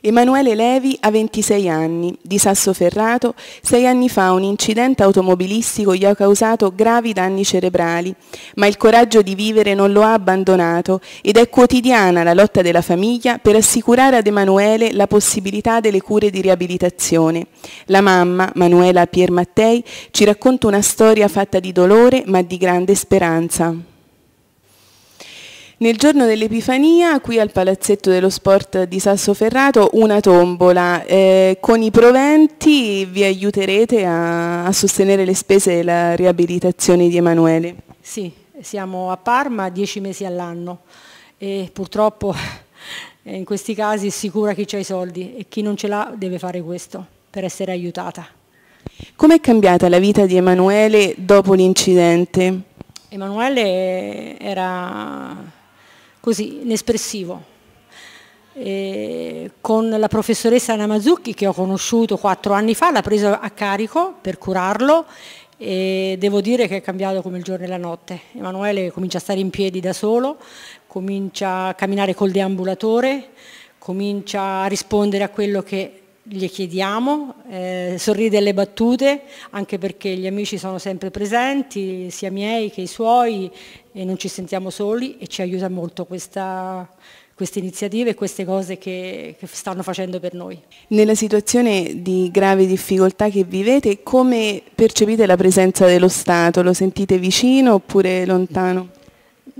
Emanuele Levi ha 26 anni, di Sassoferrato, sei anni fa un incidente automobilistico gli ha causato gravi danni cerebrali, ma il coraggio di vivere non lo ha abbandonato ed è quotidiana la lotta della famiglia per assicurare ad Emanuele la possibilità delle cure di riabilitazione. La mamma, Manuela Piermattei, ci racconta una storia fatta di dolore ma di grande speranza. Nel giorno dell'Epifania, qui al Palazzetto dello Sport di Sassoferrato, una tombola. Eh, con i proventi vi aiuterete a, a sostenere le spese e la riabilitazione di Emanuele. Sì, siamo a Parma dieci mesi all'anno e purtroppo eh, in questi casi sicura chi ha i soldi e chi non ce l'ha deve fare questo per essere aiutata. Come è cambiata la vita di Emanuele dopo l'incidente? Emanuele era così inespressivo. E con la professoressa Anna Mazzucchi che ho conosciuto quattro anni fa, l'ha preso a carico per curarlo e devo dire che è cambiato come il giorno e la notte. Emanuele comincia a stare in piedi da solo, comincia a camminare col deambulatore, comincia a rispondere a quello che gli chiediamo, eh, sorride alle battute, anche perché gli amici sono sempre presenti, sia miei che i suoi, e non ci sentiamo soli e ci aiuta molto questa, queste iniziative e queste cose che, che, stanno facendo per noi. Nella situazione di grave difficoltà che vivete, come percepite la presenza dello Stato? Lo sentite vicino oppure lontano?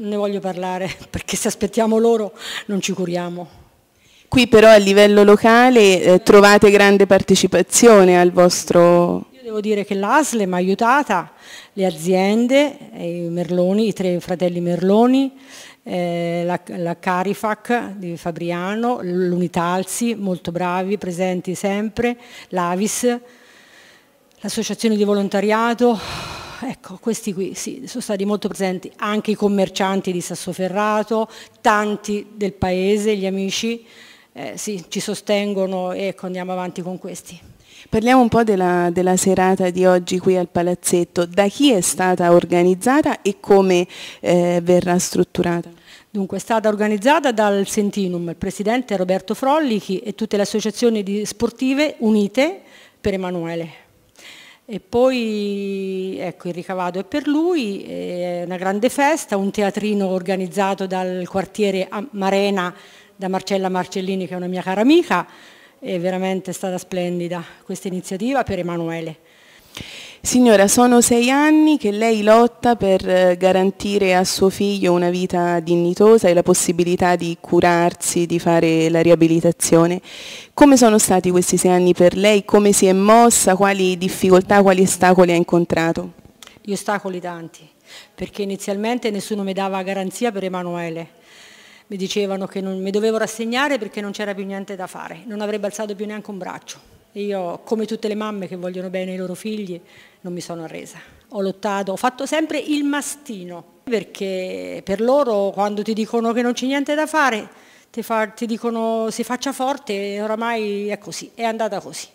Ne voglio parlare perché se aspettiamo loro non ci curiamo. Qui però a livello locale eh, trovate grande partecipazione al vostro... Io devo dire che l'ASLE mi ha aiutata, le aziende, eh, i Merloni, i tre fratelli Merloni, eh, la, la, Carifac di Fabriano, l'Unitalsi, molto bravi, presenti sempre, l'Avis, l'associazione di volontariato, ecco, questi qui sì, sono stati molto presenti, anche i commercianti di Sassoferrato, tanti del paese, gli amici, eh, sì, ci sostengono e ecco, andiamo avanti con questi. Parliamo un po' della, della, serata di oggi qui al Palazzetto, da chi è stata organizzata e come eh, verrà strutturata? Dunque è stata organizzata dal Sentinum, il presidente Roberto Frollichi e tutte le associazioni sportive unite per Emanuele. E poi ecco, il ricavato è per lui, è una grande festa, un teatrino organizzato dal quartiere Marena da Marcella Marcellini che è una mia cara amica, è veramente stata splendida questa iniziativa per Emanuele. Signora, sono sei anni che lei lotta per eh, garantire a suo figlio una vita dignitosa e la possibilità di curarsi, di fare la riabilitazione. Come sono stati questi sei anni per lei? Come si è mossa? Quali difficoltà, quali ostacoli ha incontrato? Gli ostacoli tanti, perché inizialmente nessuno mi dava garanzia per Emanuele mi dicevano che non, mi dovevo rassegnare perché non c'era più niente da fare, non avrebbe alzato più neanche un braccio. Io, come tutte le mamme che vogliono bene i loro figli, non mi sono arresa. Ho lottato, ho fatto sempre il mastino, perché per loro quando ti dicono che non c'è niente da fare, ti, fa, ti dicono si faccia forte e oramai è così, è andata così.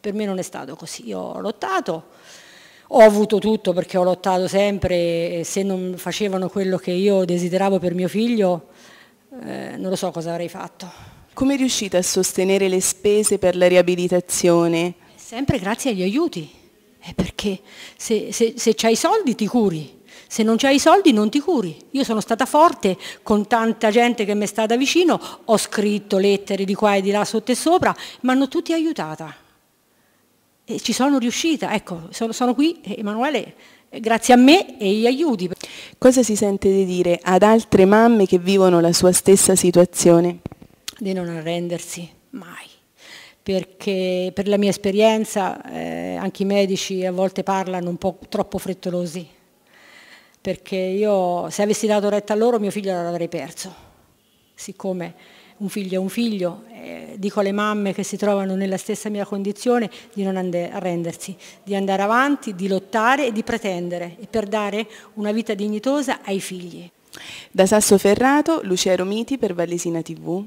Per me non è stato così, io ho lottato ho avuto tutto perché ho lottato sempre e se non facevano quello che io desideravo per mio figlio eh, non lo so cosa avrei fatto. Come riuscite a sostenere le spese per la riabilitazione? Sempre grazie agli aiuti, eh, perché se, se, se c'hai i soldi ti curi, se non c'hai i soldi non ti curi. Io sono stata forte con tanta gente che mi è stata vicino, ho scritto lettere di qua e di là sotto e sopra, mi hanno tutti aiutata. E ci sono riuscita, ecco, sono, sono qui, Emanuele, grazie a me e gli aiuti. Cosa si sente di dire ad altre mamme che vivono la sua stessa situazione? Di non arrendersi, mai perché per la mia esperienza eh, anche i medici a volte parlano un po' troppo frettolosi, perché io se avessi dato retta a loro mio figlio l'avrei perso, siccome un figlio è un figlio, eh, dico alle mamme che si trovano nella stessa mia condizione di non arrendersi, di andare avanti, di lottare e di pretendere e per dare una vita dignitosa ai figli. Da Sasso Ferrato, Lucia Romiti per Vallesina TV.